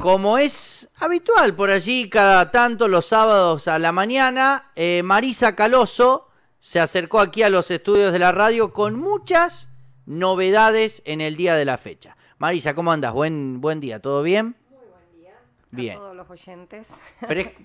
Como es habitual por allí, cada tanto los sábados a la mañana, eh, Marisa Caloso se acercó aquí a los estudios de la radio con muchas novedades en el día de la fecha. Marisa, ¿cómo andas? Buen, buen día, ¿todo bien? Bien. todos los oyentes.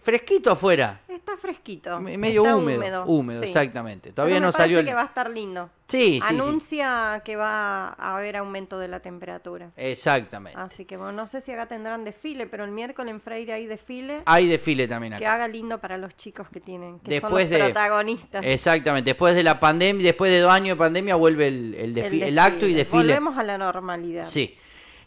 fresquito afuera. Está fresquito. medio húmedo. Húmedo, exactamente. Todavía no salió que va a estar lindo. Sí, Anuncia que va a haber aumento de la temperatura. Exactamente. Así que no sé si acá tendrán desfile, pero el miércoles en Freire hay desfile. Hay desfile también acá. Que haga lindo para los chicos que tienen, que son protagonistas. Exactamente. Después de la pandemia, después de dos años de pandemia, vuelve el, el, acto y desfile. Volvemos a la normalidad. Sí.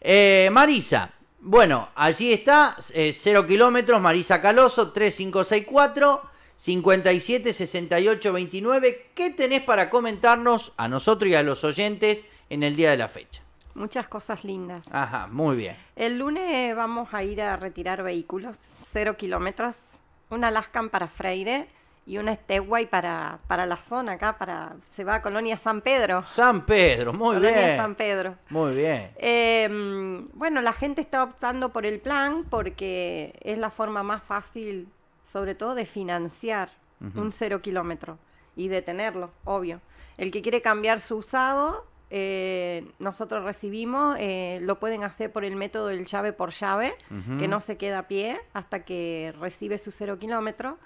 Eh, Marisa, bueno, allí está, eh, cero 0 kilómetros, Marisa Caloso, 3564. 57 68 29. ¿Qué tenés para comentarnos a nosotros y a los oyentes en el día de la fecha? Muchas cosas lindas. Ajá, muy bien. El lunes vamos a ir a retirar vehículos, cero kilómetros, un Alaskan para Freire, y una stepway para, para la zona acá, para se va a Colonia San Pedro. San Pedro, muy Colonia bien. San Pedro. Muy bien. Em, bueno, la gente está optando por el plan porque es la forma más fácil, sobre todo, de financiar un cero kilómetro y de tenerlo, obvio. El que quiere cambiar su usado, eh, nosotros recibimos, eh, lo pueden hacer por el método del llave por llave, que no se queda a pie hasta que recibe su cero kilómetro.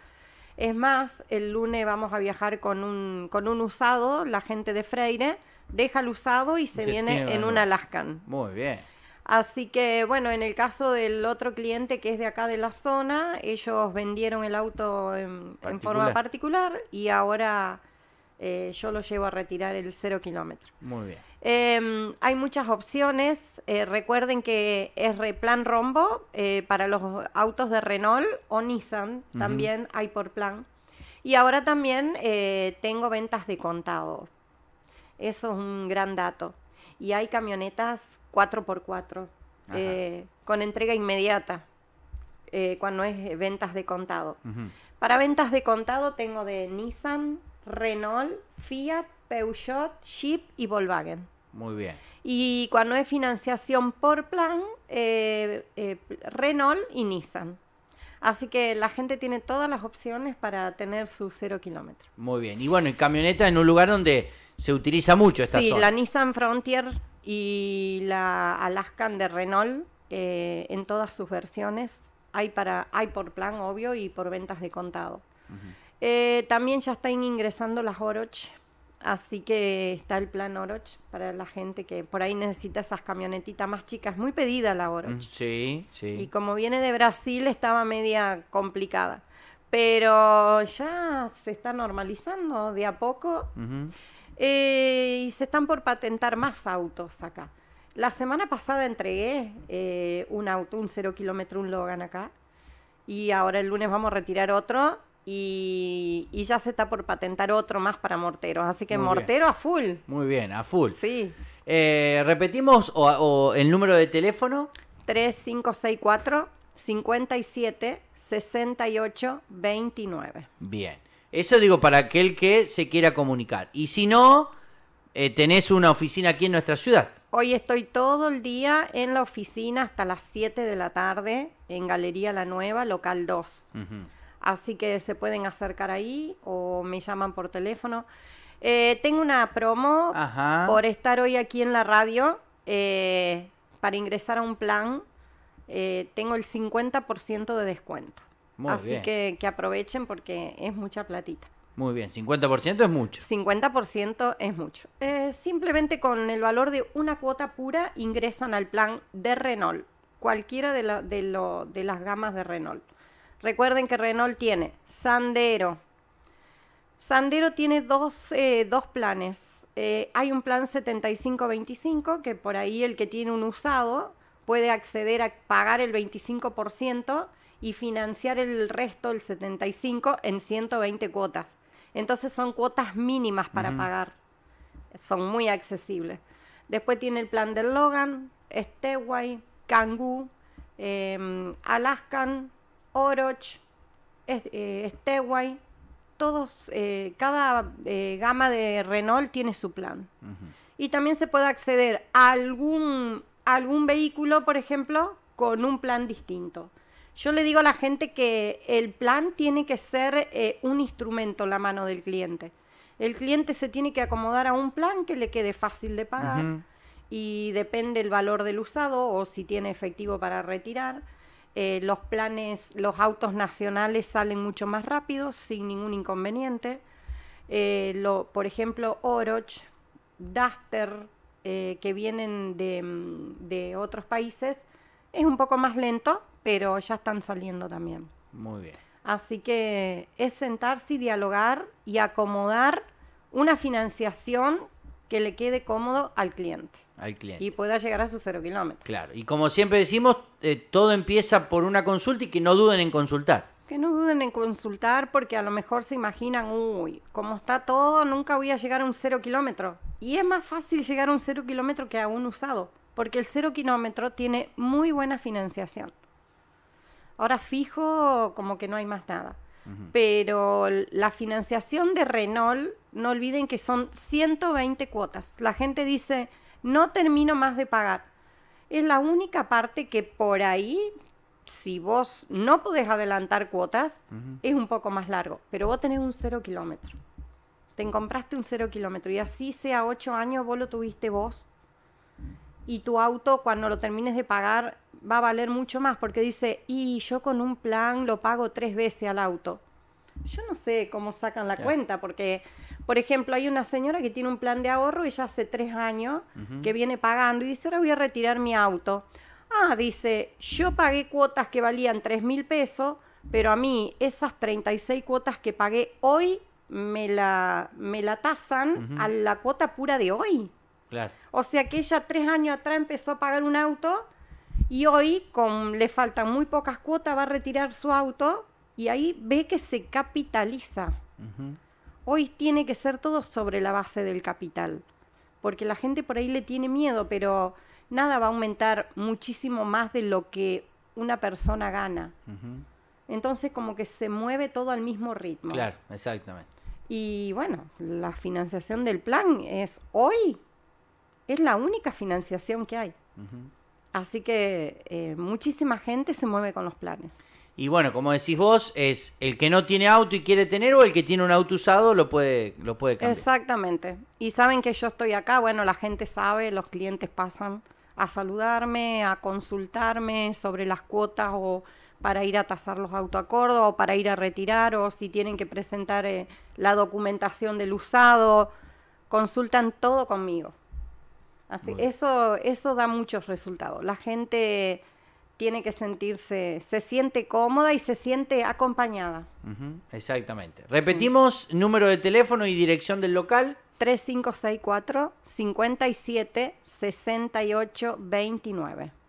Es más, el lunes vamos a viajar con un, con un usado, la gente de Freire deja el usado y se, viene en un Alaskan. Muy bien. Así que bueno, en el caso del otro cliente que es de acá de la zona, ellos vendieron el auto en forma particular y ahora eh, yo lo llevo a retirar el cero kilómetro. Muy bien. Em, hay muchas opciones. Eh, recuerden que es plan Rombo eh, para los autos de Renault o Nissan. También hay por plan. Y ahora también tengo ventas de contado. Eso es un gran dato. Y hay camionetas 4x4 con entrega inmediata cuando es ventas de contado. Para ventas de contado tengo de Nissan, Renault, Fiat, Peugeot, Jeep y Volkswagen. Muy bien. Y cuando es financiación por plan, eh, eh, Renault y Nissan. Así que la gente tiene todas las opciones para tener su cero kilómetro. Muy bien. Y bueno, y camioneta en un lugar donde se utiliza mucho esta sí, zona. Sí, la Nissan Frontier y la Alaskan de Renault eh, en todas sus versiones. Hay, para, hay por plan, obvio, y por ventas de contado. Eh, también ya están ingresando las Oroch, así que está el plan Oroch para la gente que por ahí necesita esas camionetitas más chicas. Muy pedida la Oroch. Mm, sí, sí. Y como viene de Brasil, estaba media complicada. Pero ya se está normalizando de a poco eh, y se están por patentar más autos acá. La semana pasada entregué eh, un auto, un cero kilómetro, un Logan acá. Y ahora el lunes vamos a retirar otro y, ya se está por patentar otro más para morteros. Así que mortero a full. Muy bien, a full. Sí. Eh, ¿Repetimos el número de teléfono? 3564 57 68 29. Bien. Eso digo para aquel que se quiera comunicar. Y si no, eh, tenés una oficina aquí en nuestra ciudad. Hoy estoy todo el día en la oficina hasta las 7 de la tarde en Galería La Nueva, local 2 así que se pueden acercar ahí o me llaman por teléfono. Eh, tengo una promo por estar hoy aquí en la radio eh, para ingresar a un plan. Eh, tengo el 50% de descuento. así Que, aprovechen porque es mucha platita. Muy bien, 50% es mucho. 50% es mucho. simplemente con el valor de una cuota pura ingresan al plan de Renault, cualquiera de, de las gamas de Renault. Recuerden que Renault tiene Sandero. Sandero tiene dos, eh, planes. Eh, hay un plan 75-25, que por ahí el que tiene un usado puede acceder a pagar el 25% y financiar el resto, el 75%, en 120 cuotas. Entonces son cuotas mínimas para pagar. Son muy accesibles. Después tiene el plan del Logan, Esteway, Kangoo, em, Alaskan, Oroch, Esteway, eh, todos, eh, cada eh, gama de Renault tiene su plan. Y también se puede acceder a algún, vehículo, por ejemplo, con un plan distinto. Yo le digo a la gente que el plan tiene que ser un instrumento en la mano del cliente. El cliente se tiene que acomodar a un plan que le quede fácil de pagar y depende del valor del usado o si tiene efectivo para retirar eh, los planes, los autos nacionales salen mucho más rápido, sin ningún inconveniente. Eh, por ejemplo, Oroch, Duster, eh, que vienen de, mm, de, otros países, es un poco más lento, pero ya están saliendo también. Muy bien. Así que es sentarse y dialogar y acomodar una financiación que le quede cómodo al cliente. Y pueda llegar a su cero kilómetro. Claro. Y como siempre decimos, eh, todo empieza por una consulta y que no duden en consultar. Que no duden en consultar porque a lo mejor se imaginan, uy, como está todo, nunca voy a llegar a un cero kilómetro. Y es más fácil llegar a un cero kilómetro que a un usado, porque el cero kilómetro tiene muy buena financiación. Ahora fijo, como que no hay más nada pero la financiación de Renault, no olviden que son 120 cuotas. La gente dice, no termino más de pagar. Es la única parte que por ahí, si vos no podés adelantar cuotas, es un poco más largo, pero vos tenés un cero kilómetro. Te compraste un cero kilómetro y así sea ocho años, vos lo tuviste vos. Y tu auto, cuando lo termines de pagar, va a valer mucho más porque dice, y yo con un plan lo pago tres veces al auto. Yo no sé cómo sacan la cuenta porque, por ejemplo, hay una señora que tiene un plan de ahorro y ya hace tres años que viene pagando y dice, ahora voy a retirar mi auto. Ah, dice, yo pagué cuotas que valían tres mil pesos, pero a mí esas 36 cuotas que pagué hoy me la, me la tasan a la cuota pura de hoy. Claro. O sea que ella tres años atrás empezó a pagar un auto y hoy, con le faltan muy pocas cuotas, va a retirar su auto y ahí ve que se capitaliza. Hoy tiene que ser todo sobre la base del capital, porque la gente por ahí le tiene miedo, pero nada va a aumentar muchísimo más de lo que una persona gana. Entonces como que se mueve todo al mismo ritmo. Claro, exactamente. Y bueno, la financiación del plan es hoy, es la única financiación que hay. Así que eh, muchísima gente se mueve con los planes. Y bueno, como decís vos, es el que no tiene auto y quiere tener o el que tiene un auto usado lo puede, lo puede cambiar. Exactamente. Y saben que yo estoy acá, bueno, la gente sabe, los clientes pasan a saludarme, a consultarme sobre las cuotas o para ir a tasar los autos o para ir a retirar o si tienen que presentar eh, la documentación del usado. Consultan todo conmigo eso, eso da muchos resultados. La gente tiene que sentirse, se siente cómoda y se siente acompañada. exactamente. Repetimos número de teléfono y dirección del local. 3564 57 68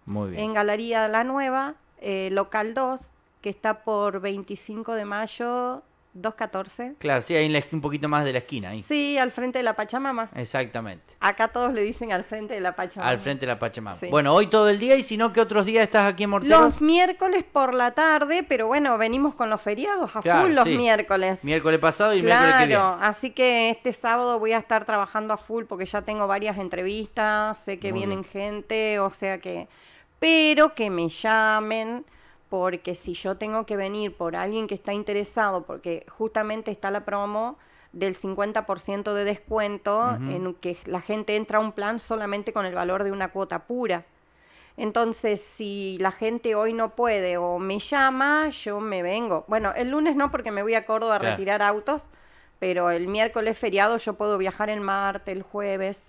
Muy bien. En Galería La Nueva, eh, local 2, que está por 25 de mayo 214. Claro, sí, ahí un poquito más de la esquina. Ahí. Sí, al frente de la Pachamama. Exactamente. Acá todos le dicen al frente de la Pachamama. Al frente de la Pachamama. Bueno, hoy todo el día y si no, ¿qué otros días estás aquí en Morteros? Los miércoles por la tarde, pero bueno, venimos con los feriados a full los miércoles. Miércoles pasado y claro, miércoles así que este sábado voy a estar trabajando a full porque ya tengo varias entrevistas, sé que vienen gente, o sea que... Pero que me llamen porque si yo tengo que venir por alguien que está interesado, porque justamente está la promo del 50% de descuento en que la gente entra a un plan solamente con el valor de una cuota pura. Entonces, si la gente hoy no puede o me llama, yo me vengo. Bueno, el lunes no porque me voy a Córdoba a retirar autos, pero el miércoles feriado yo puedo viajar el martes, el jueves.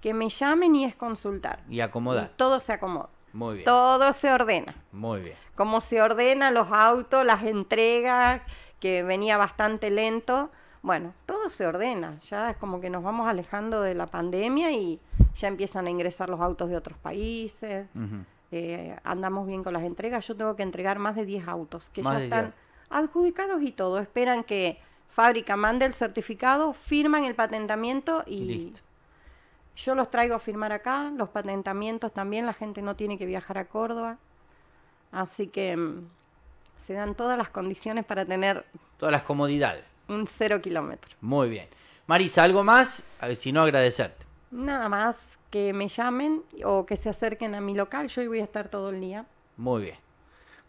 Que me llamen y es consultar. Y acomodar. todo se acomoda. Muy bien. Todo se ordena. Muy bien. Como se ordena los autos, las entregas, que venía bastante lento. Bueno, todo se ordena. Ya es como que nos vamos alejando de la pandemia y ya empiezan a ingresar los autos de otros países. Eh, andamos bien con las entregas. Yo tengo que entregar más de 10 autos que ya están adjudicados y todo. Esperan que fábrica mande el certificado, firman el patentamiento y Listo. Yo los traigo a firmar acá, los patentamientos también, la gente no tiene que viajar a Córdoba. Así que mm, se dan todas las condiciones para tener Todas las comodidades. un cero kilómetro. Muy bien. Marisa, ¿algo más? A ver, Si no, agradecerte. Nada más que me llamen o que se acerquen a mi local, yo voy a estar todo el día. Muy bien.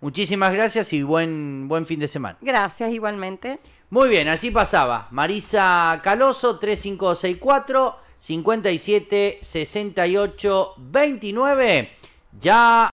Muchísimas gracias y buen, buen fin de semana. Gracias igualmente. Muy bien, así pasaba. Marisa Caloso, 3564. 57 68 29. Ya